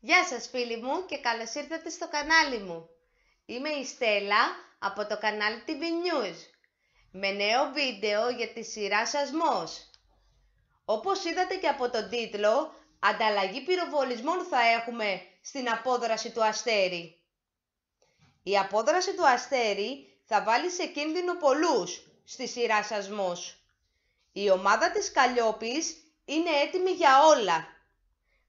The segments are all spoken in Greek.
Γεια σας φίλοι μου και καλώς ήρθατε στο κανάλι μου. Είμαι η Στέλλα από το κανάλι TV News με νέο βίντεο για τη σειρά Μος. Όπως είδατε και από τον τίτλο, ανταλλαγή πυροβολισμών θα έχουμε στην απόδραση του Αστέρι. Η απόδραση του Αστέρι θα βάλει σε κίνδυνο πολλούς στη σειρά Μος. Η ομάδα της Καλλιόπης είναι έτοιμη για όλα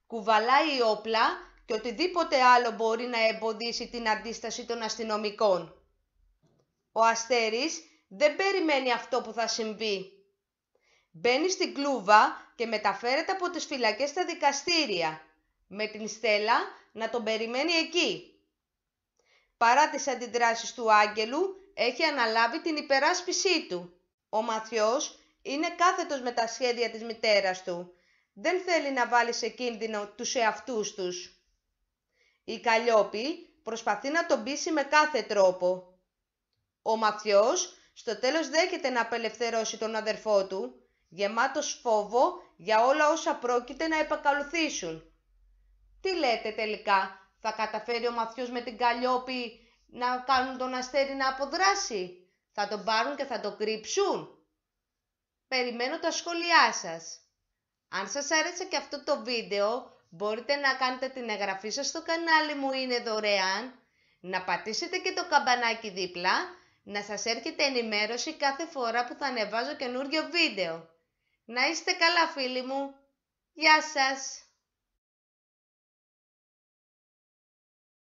κουβαλάει όπλα και οτιδήποτε άλλο μπορεί να εμποδίσει την αντίσταση των αστυνομικών. Ο Αστέρης δεν περιμένει αυτό που θα συμβεί. Μπαίνει στην κλούβα και μεταφέρεται από τις φυλακές στα δικαστήρια, με την Στέλλα να τον περιμένει εκεί. Παρά τις αντιδράσεις του Άγγελου, έχει αναλάβει την υπεράσπισή του. Ο Μαθιός είναι κάθετος με τα σχέδια της μητέρας του δεν θέλει να βάλει σε κίνδυνο τους εαυτούς τους. Η Καλλιόπη προσπαθεί να τον πείσει με κάθε τρόπο. Ο Μαθιός στο τέλος δέχεται να απελευθερώσει τον αδερφό του, γεμάτος φόβο για όλα όσα πρόκειται να επακαλουθήσουν. Τι λέτε τελικά, θα καταφέρει ο Μαθιός με την Καλλιόπη να κάνουν τον Αστέρι να αποδράσει. Θα τον πάρουν και θα το κρύψουν. Περιμένω τα σχόλιά σας. Αν σας άρεσε και αυτό το βίντεο, μπορείτε να κάνετε την εγγραφή σας στο κανάλι μου, είναι δωρεάν, να πατήσετε και το καμπανάκι δίπλα, να σας έρχεται ενημέρωση κάθε φορά που θα ανεβάζω καινούριο βίντεο. Να είστε καλά φίλοι μου! Γεια σας!